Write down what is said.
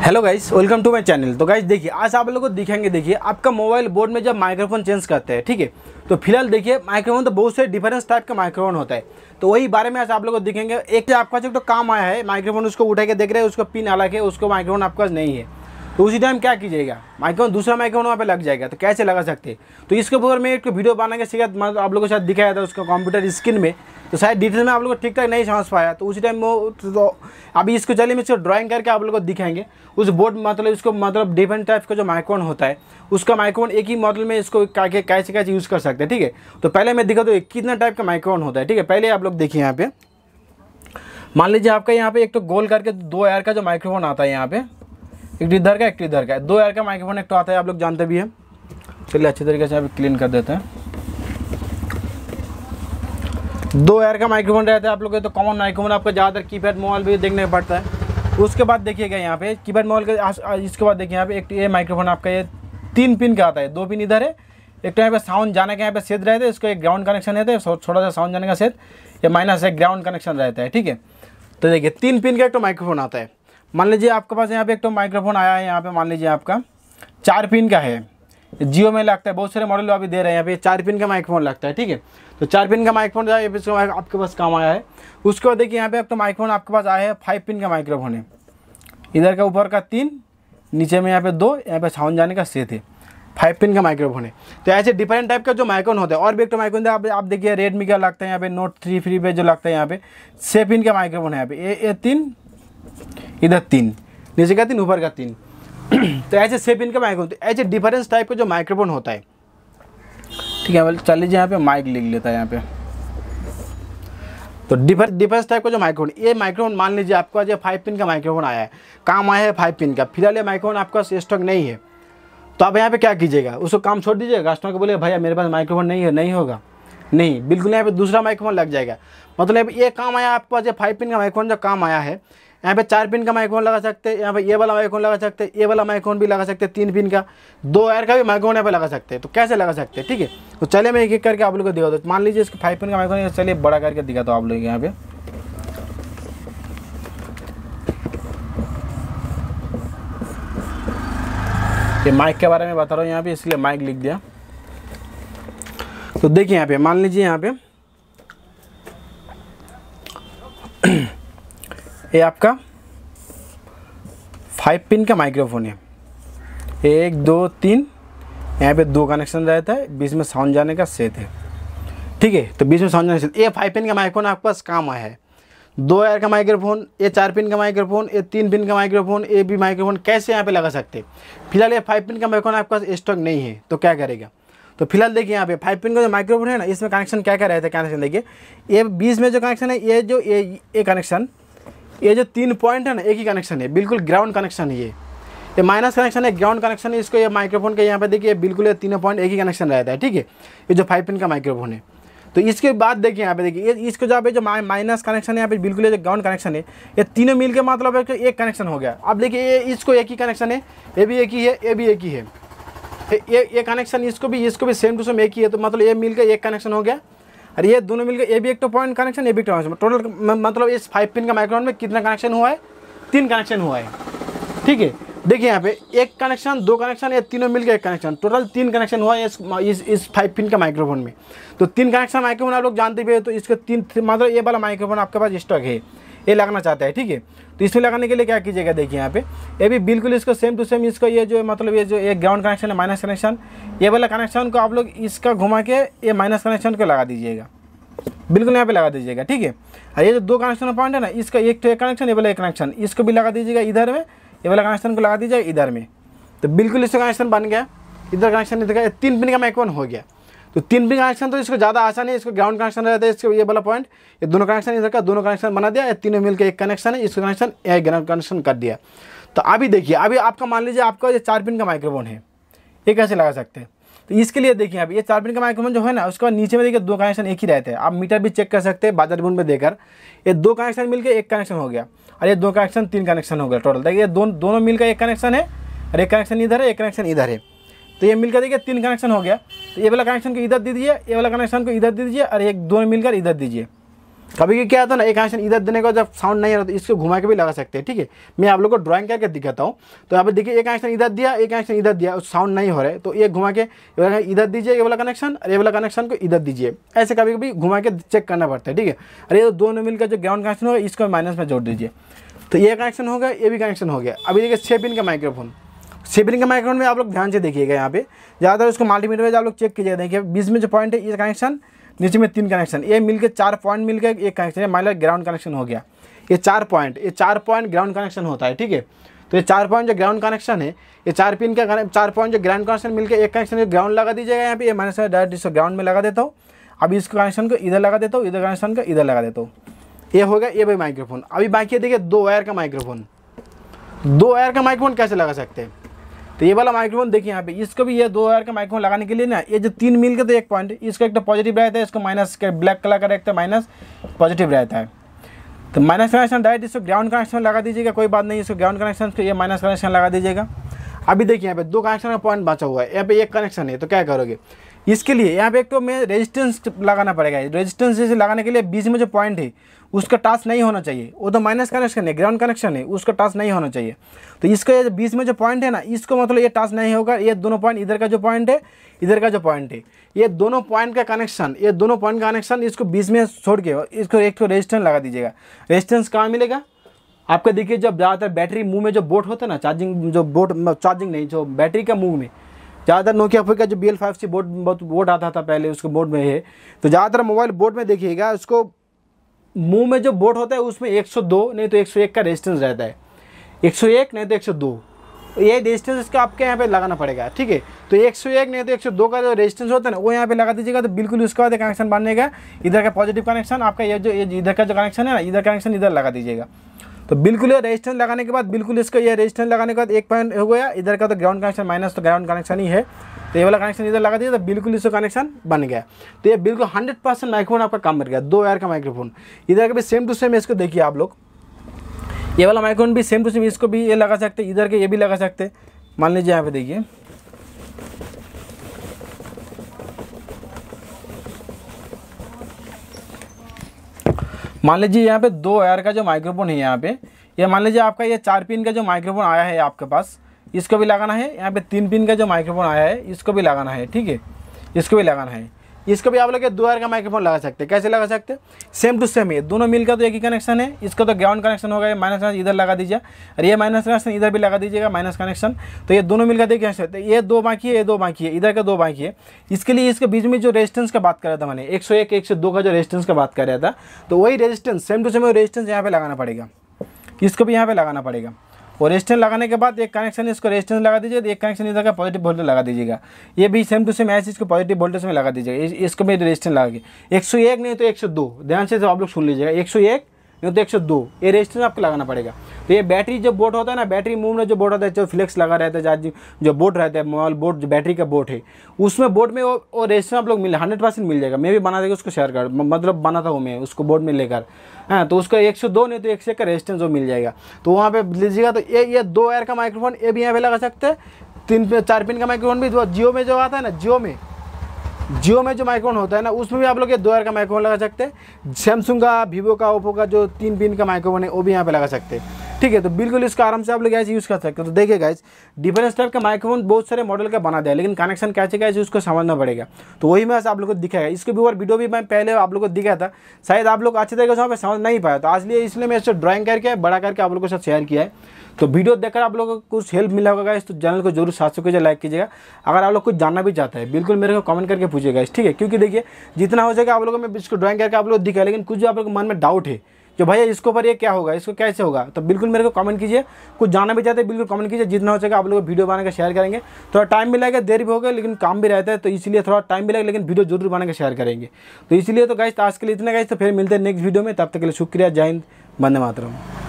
hello guys welcome to my channel तो guys देखिए आज आप लोगों को दिखेंगे देखिए आपका मोबाइल बोर्ड में जब माइक्रोफोन चेंज करते हैं ठीक है तो फिलहाल देखिए माइक्रोफोन तो बहुत से डिफरेंस टाइप का माइक्रोफोन होता है तो वही बारे में आज आप लोगों को दिखेंगे एक आपका जो तो काम आया है माइक्रोफोन उसको उठा के देख रहे हैं उसका पिन अलग है उसको माइक्रोफोन आपका नहीं है तो उसी टाइम क्या कीजिएगा माइक्रोन दूसरा माइक्रोन वहाँ पे लग जाएगा तो कैसे लगा सकते तो इसके ऊपर मैं एक वीडियो बनाने के शिकायत मतलब आप लोगों के साथ दिखाया था उसका कंप्यूटर स्क्रीन में तो शायद डिटेल में आप लोग को ठीक ठाक नहीं समझ पाया तो उसी टाइम वो तो-, तो अभी इसको चलिए मैं इसको ड्राइंग करके आप लोग को दिखाएंगे उस बोर्ड मतलब इसको मतलब डिफरेंट टाइप का जो माइक्रोन होता है उसका माइक्रोन एक ही मॉडल में इसको कैसे कैसे यूज़ कर सकते हैं ठीक है तो पहले मैं दिखा दो कितना टाइप का माइक्रोन होता है ठीक है पहले आप लोग देखिए यहाँ पे मान लीजिए आपका यहाँ पे एक तो गोल करके दो एयर का जो माइक्रोफोन आता है यहाँ पे एक इधर का एक इधर का दो एयर का माइक्रोफोन एक तो आता है आप लोग जानते भी हैं चलिए अच्छे तरीके से आप क्लीन कर देते हैं दो एयर का माइक्रोफोन रहता है आप लोग तो कॉमन माइक्रोफोन आपको ज़्यादातर की पैड मोबाइल भी देखने पड़ता है उसके बाद देखिएगा यहाँ पे की पैड मोबाइल के इसके बाद देखिए यहाँ पे एक ये माइक्रोफोन आपका ये तीन पिन का आता है दो पिन इधर है एक तो यहाँ पे साउंड जाने का यहाँ पे सेट रहता है इसका एक ग्राउंड कनेक्शन रहता है छोटा सा साउंड जाने का सेट या माइनस एक ग्राउंड कनेक्शन रहता है ठीक है तो देखिए तीन पिन का एक तो माइक्रोफोन आता है मान लीजिए आपके पास यहाँ पे एक तो माइक्रोफोन आया है यहाँ पे मान लीजिए आपका चार पिन का है जियो में लगता है बहुत सारे मॉडल अभी दे रहे हैं यहाँ पे चार पिन का माइक्रोफोन लगता है ठीक है तो चार पिन का माइक्रोफोन जो है आपके पास काम आया है उसके बाद देखिए यहाँ पे एक तो माइक्रोफोन आपके पास आया है फाइव पिन का माइक्रोफोन है इधर का ऊपर का तीन नीचे में यहाँ पे दो यहाँ पे साउंड जाने का सेत है फाइव पिन का माइक्रोफोन है तो ऐसे डिफरेंट टाइप का जो माइक्रोन होता है और भी एक तो माइक्रोन था आप, आप देखिए रेडमी का लगता है यहाँ पे नोट थ्री फ्री पे जो लगता है यहाँ पे छः पिन का माइक्रोफोन है यहाँ पे ए ए तीन इधर तीन नीचे का तीन ऊपर का तीन तो ऐसे सेप इनका माइक्रोफोन तो ऐसे डिफरेंस टाइप का जो माइक्रोफोन होता है ठीक है चल लीजिए यहाँ पे माइक लिख लेता है यहाँ पे तो डिफर डिफरेंस टाइप का जो माइक्रोफोन ये माइक्रोफोन मान लीजिए आपका जो फाइव पिन का माइक्रोफोन आया है काम आया है फाइव पिन का फिलहाल ये माइक्रोफोन आपका स्टॉक नहीं है तो आप यहाँ पे क्या कीजिएगा उसको काम छोड़ दीजिएगा कस्टमर को बोले भैया मेरे पास माइक्रोफोन नहीं है नहीं होगा नहीं बिल्कुल यहाँ पे दूसरा माइक्रोफोन लग जाएगा मतलब ये काम आया आपके पास ये फाइव पिन का माइक्रोफोन जो काम आया है यहाँ पे चार पिन का माइकोन लगा सकते हैं यहाँ पे ये वाला माइक्रोन लगा सकते हैं ये वाला माइक्रोन भी लगा सकते हैं तीन पिन का दो एयर का भी माइकोन यहाँ पे लगा सकते हैं तो कैसे लगा सकते हैं ठीक है तो चले मैं एक एक करके आप लोग को दिखा दो मान लीजिए इसके फाइव पिन का माइकोन चलिए बड़ा करके दिखा दो आप लोग यहाँ पे ये माइक के बारे में बता रहा हूँ यहाँ पे इसलिए माइक लिख दिया तो देखिए यहाँ पे मान लीजिए यहाँ पे ये आपका फाइव पिन का माइक्रोफोन है एक दो तीन यहाँ पे दो कनेक्शन रहता है बीच में साउंड जाने का सेट है ठीक है तो बीच में साउंड जाने का ये फाइव पिन का माइक्रोफोन आपके पास काम आया है दो एयर का माइक्रोफोन ये चार पिन का माइक्रोफोन ये तीन पिन का माइक्रोफोन ये भी माइक्रोफोन कैसे यहाँ पे लगा सकते फिलहाल ये फाइव पिन का माइक्रोफोन आपके पास स्टॉक नहीं है तो क्या करेगा तो फिलहाल देखिए यहाँ पे फाइव पिन का जो माइक्रोफोन है ना इसमें कनेक्शन क्या क्या रहता है कनेक्शन देखिए ये बीस में जो कनेक्शन है ये जो ये ये कनेक्शन ये जो तीन पॉइंट है ना एक ही कनेक्शन है बिल्कुल ग्राउंड कनेक्शन है ये ये माइनस कनेक्शन है ग्राउंड कनेक्शन है इसको ये माइक्रोफोन के यहाँ पे देखिए बिल्कुल ये तीनों पॉइंट एक ही कनेक्शन रहता है ठीक है ये जो फाइव पिन का माइक्रोफोन है तो इसके बाद देखिए यहाँ पे देखिए ये इसको जहाँ पे जो माइनस कनेक्शन है यहाँ पे बिल्कुल ये जो ग्राउंड कनेक्शन है ये तीनों मिल के मतलब एक कनेक्शन हो गया अब देखिए ये इसको एक ही कनेक्शन है ये भी एक ही है ये भी एक ही है ये ये कनेक्शन इसको भी इसको भी सेम टू सेम एक ही है तो मतलब ये मिलकर एक कनेक्शन हो गया और ये दोनों मिलकर ए भी एक तो पॉइंट कनेक्शन ए भी एक कनेक्शन तो टोटल मतलब इस फाइव पिन का माइक्रोन में कितना कनेक्शन हुआ है तीन कनेक्शन हुआ है ठीक है देखिए यहाँ पे एक कनेक्शन दो कनेक्शन या तीनों मिलकर एक कनेक्शन टोटल तीन कनेक्शन हुआ है इस इस इस फाइव पिन का माइक्रोफोन में तो तीन कनेक्शन माइक्रोफोन आप लोग जानते भी है तो इसके तीन मतलब ये वाला माइक्रोफोन आपके पास स्टॉक है ये लगाना चाहता है ठीक है तो इसमें लगाने के लिए क्या कीजिएगा देखिए यहाँ पे ये भी बिल्कुल इसको सेम टू सेम इसको ये जो मतलब ये जो एक ग्राउंड कनेक्शन है माइनस कनेक्शन ये वाला कनेक्शन को आप लोग इसका घुमा के ये माइनस कनेक्शन को लगा दीजिएगा बिल्कुल यहाँ पे लगा दीजिएगा ठीक है और ये जो दो कनेक्शन पॉइंट है ना इसका एक तो एक कनेक्शन ये वाला एक कनेक्शन इसको भी लगा दीजिएगा इधर में ये वाला कनेक्शन को लगा दीजिएगा इधर में तो बिल्कुल इसका कनेक्शन बन गया इधर कनेक्शन देखा तीन पिन का वन हो गया तो तीन पिन कनेक्शन तो इसको ज़्यादा आसान है इसको ग्राउंड कनेक्शन रहता है इसको ये वाला पॉइंट ये दोनों कनेक्शन इधर का दोनों कनेक्शन बना दिया तीनों मिलकर एक कनेक्शन है इसको कनेक्शन एक ग्राउंड कनेक्शन कर दिया तो अभी देखिए अभी आपका मान लीजिए आपका ये चार पिन का माइक्रोफोन है ये कैसे लगा सकते हैं तो इसके लिए देखिए अभी ये चार पिन का माइक्रोफोन जो है ना उसका नीचे में देखिए दो कनेक्शन एक ही रहते हैं आप मीटर भी चेक कर सकते हैं बाजार बुन में देकर ये दो कनेक्शन मिलकर एक कनेक्शन हो गया और ये दो कनेक्शन तीन कनेक्शन हो गया टोटल देखिए दोनों दोनों मिलकर एक कनेक्शन है और एक कनेक्शन इधर है एक कनेक्शन इधर है तो ये मिलकर देखिए तीन कनेक्शन हो गया तो ये वाला कनेक्शन को इधर दे दीजिए ये वाला कनेक्शन को इधर दे दीजिए और एक दोनों मिलकर इधर दीजिए कभी क्या होता है ना एक कनेक्शन इधर देने का जब साउंड नहीं आ रहा तो इसको घुमा के भी लगा सकते हैं ठीक है मैं आप लोग को ड्राइंग करके दिखाता हूँ तो यहाँ पर देखिए एक कनेक्शन इधर दिया एक कनेक्शन इधर दिया साउंड नहीं हो रहा है तो ये घुमा के इधर दीजिए ये वाला कनेक्शन और ये वाला कनेक्शन को इधर दीजिए ऐसे कभी कभी घुमा के चेक करना पड़ता है ठीक है अरे ये दोनों मिलकर जो ग्राउंड कनेक्शन होगा इसको माइनस में जोड़ दीजिए तो ये कनेक्शन हो गया ये भी कनेक्शन हो गया अभी देखिए छः पिन का माइक्रोफोन सेपलिंग के माइक्रोन में आप लोग ध्यान से देखिएगा यहाँ पे ज़्यादातर उसको मल्टीमीटर में आप लोग चेक कीजिएगा देखिए बीच में जो पॉइंट है ये कनेक्शन नीचे में तीन कनेक्शन ये मिलकर चार पॉइंट मिल गया एक कनेक्शन है माइलर ग्राउंड कनेक्शन हो गया ये चार पॉइंट ये चार पॉइंट ग्राउंड कनेक्शन होता है ठीक है तो ये चार पॉइंट जो ग्राउंड कनेक्शन है ये चार पिन का चार पॉइंट जो ग्राउंड कनेक्शन मिलकर एक कनेक्शन ग्राउंड लगा दीजिएगा यहाँ पे ये माइनस डायरेक्ट इसको ग्राउंड में लगा देता हूँ अभी इसको कनेक्शन को इधर लगा देता हूँ इधर कनेक्शन को इधर लगा देता हूँ ये हो गया ये भाई माइक्रोफोन अभी बाकी है देखिए दो वायर का माइक्रोफोन दो वायर का माइक्रोफोन कैसे लगा सकते हैं तो ये वाला माइक्रोफोन देखिए यहाँ पे इसको भी ये दो हज़ार का माइक्रोफोन लगाने के लिए ना ये जो तीन मिल के तो एक पॉइंट इसका एक तो पॉजिटिव रहता है इसको माइनस के ब्लैक कलर का एक है माइनस पॉजिटिव रहता है तो माइनस कनेक्शन डायरेक्ट इसको ग्राउंड कनेक्शन लगा दीजिएगा कोई बात नहीं इसको ग्राउंड कनेक्शन को ये माइनस कनेक्शन लगा दीजिएगा अभी देखिए यहाँ पे दो कनेक्शन का पॉइंट बचा हुआ है यहाँ पे एक कनेक्शन है तो क्या करोगे इसके लिए यहाँ पे एक तो मैं रेजिस्टेंस लगाना पड़ेगा रेजिस्टेंस जैसे लगाने के लिए बीच में जो पॉइंट है उसका टास्क नहीं होना चाहिए वो तो माइनस कनेक्शन है ग्राउंड कनेक्शन है उसका टास्क नहीं होना चाहिए तो इसका बीच में जो पॉइंट है ना इसको मतलब ये टास्क नहीं होगा ये दोनों पॉइंट इधर का जो पॉइंट है इधर का जो पॉइंट है ये दोनों पॉइंट का कनेक्शन ये दोनों पॉइंट का कनेक्शन इसको बीच में छोड़ के इसको एक तो रेजिस्टेंस लगा दीजिएगा रेजिस्टेंस कहाँ मिलेगा आपका देखिए जब ज़्यादातर बैटरी मुँह में जो बोट होता है ना चार्जिंग जो बोट चार्जिंग नहीं जो बैटरी का मुँह में ज़्यादातर नोकिया फोन का जो B L five C board board आता था पहले उसको बोर्ड में है तो ज़्यादातर मोबाइल बोर्ड में देखिएगा उसको मुंह में जो बोर्ड होता है उसमें 102 नहीं तो 101 का रेजिस्टेंस रहता है 101 नहीं तो 102 ये रेजिस्टेंस इसका आपके यहाँ पे लगाना पड़ेगा ठीक है तो 101 नहीं तो 102 का जो रेजिस्टेंस होता है ना वो यहाँ पे लगा दीजिएगा तो बिल्कुल उसके बाद कनेक्शन बनने का इधर का पॉजिटिव कनेक्शन आपका ये जो इधर का जो कनेक्शन है ना इधर कनेक्शन इधर लगा दीजिएगा तो बिल्कुल ये रेजिस्टेंस लगाने के बाद बिल्कुल इसका ये रेजिस्टेंस लगाने के बाद एक पॉइंट हो गया इधर का तो ग्राउंड कनेक्शन माइनस तो ग्राउंड कनेक्शन ही है तो ये वाला कनेक्शन इधर लगा दिया तो बिल्कुल इसका कनेक्शन बन गया तो ये बिल्कुल हंड्रेड परसेंट माइक्रोफोन आपका काम कर गया दो एयर का माइक्रोफोन इधर का भी सेम टू सेम इसको देखिए आप लोग ये वाला माइक्रोफोन भी सेम टू सेम इसको भी ये लगा सकते इधर के ये भी लगा सकते मान लीजिए यहाँ पे देखिए मान लीजिए यहाँ पे दो एयर का जो माइक्रोफोन है यहाँ पे ये मान लीजिए आपका ये चार पिन का जो माइक्रोफोन आया है आपके पास इसको भी लगाना है यहाँ पे तीन पिन का जो माइक्रोफोन आया है इसको भी लगाना है ठीक है इसको भी लगाना है इसको भी आप लोग दो का माइक्रोफोन लगा सकते हैं कैसे लगा सकते हैं सेम टू सेम ये दोनों मिलकर तो एक ही कनेक्शन है इसका तो ग्राउंड कनेक्शन होगा ये माइनस कनेक्शन इधर लगा दीजिए और ये माइनस कनेक्शन इधर भी लगा दीजिएगा माइनस कनेक्शन तो ये दोनों मिलकर देखिए कनेक्शन ये दो बाकी है ये दो बाकी है इधर का दो बाकी है इसके लिए इसके बीच में जो रेजिस्टेंस का बात कर रहा था मैंने एक सौ एक एक सौ दो का जो रेजिस्टेंस का बात कर रहा था तो वही resistance same to same resistance यहाँ पर लगाना पड़ेगा इसको भी यहाँ पर लगाना पड़ेगा और रेजिस्टेंस लगाने के बाद एक कनेक्शन इसको रेजिस्टेंस लगा दीजिए एक कनेक्शन इधर का पॉजिटिव वोल्टेज लगा दीजिएगा ये भी सेम टू सेम ऐसे इसको पॉजिटिव वोल्टेज में लगा दीजिएगा इसको भी रेजिस्टेंस लगा के एक नहीं तो एक ध्यान से आप लोग सुन लीजिएगा एक नहीं तो एक सौ दो ये रेजिस्टेंस आपको लगाना पड़ेगा तो ये बैटरी जो बोट होता है ना बैटरी मूवमेंट जो बोट होता है जो फ्लेक्स लगा रहता है चार्जिंग जो बोट रहता है मोबाइल बोट जो बैटरी का बोट है उसमें बोट में वो, वो आप लोग मिल हंड्रेड परसेंट मिल जाएगा मैं भी बना देगा उसको शेयर कर मतलब बना था वो मैं उसको बोर्ड में लेकर हाँ तो उसका एक सौ दो नहीं तो एक सौ का रेजिस्टेंस वो मिल जाएगा तो वहाँ पर लीजिएगा तो ये ये दो एयर का माइक्रोफोन ये भी यहाँ पर लगा सकते हैं तीन चार पिन का माइक्रोफोन भी तो जियो में जो आता है ना जियो में जियो में जो माइक्रोन होता है ना उसमें भी आप लोग ये दो हज़ार का माइक्रोन लगा सकते हैं सैमसंग का वीवो का ओप्पो का जो तीन पिन का माइक्रोन है वो भी यहाँ पे लगा सकते हैं ठीक है तो बिल्कुल इसका आराम से आप लोग गैस यूज़ कर सकते हो तो देखिए गैस डिफरेंस टाइप का माइक्रोफोन बहुत सारे मॉडल का बना दिया लेकिन कनेक्शन कैसे कैसे उसको समझना पड़ेगा तो वही मैं आप लोग को दिखाया इसके भी और वीडियो भी मैं पहले आप लोग को दिखाया था शायद आप लोग अच्छे तरीके से वहाँ पर समझ नहीं पाया तो लिए इसलिए मैं इससे ड्राइंग करके बड़ा करके आप लोगों के साथ शेयर किया है तो वीडियो देखकर आप लोगों को कुछ हेल्प मिला होगा इस तो चैनल को जरूर साथ कीजिए लाइक कीजिएगा अगर आप लोग कुछ जानना भी चाहते हैं बिल्कुल मेरे को कमेंट करके पूछिएगा ठीक है क्योंकि देखिए जितना हो जाएगा आप लोगों में इसको ड्राइंग करके आप लोग दिखा लेकिन कुछ भी आप लोग के मन में डाउट है जो भैया इसको पर ये क्या होगा इसको कैसे होगा तो बिल्कुल मेरे को कमेंट कीजिए कुछ जाना भी चाहते हैं बिल्कुल कमेंट कीजिए जितना हो जाएगा आप लोग वीडियो बनाकर शेयर करेंगे थोड़ा टाइम भी लगेगा देर भी होगा लेकिन काम भी रहता है तो इसलिए थोड़ा टाइम भी लगेगा लेकिन वीडियो जरूर बनाकर शेयर करेंगे तो इसलिए तो गाइस आज के लिए इतना गाइस तो फिर मिलते हैं नेक्स्ट वीडियो में तब तक के लिए शुक्रिया जय हिंद बंदे मातरम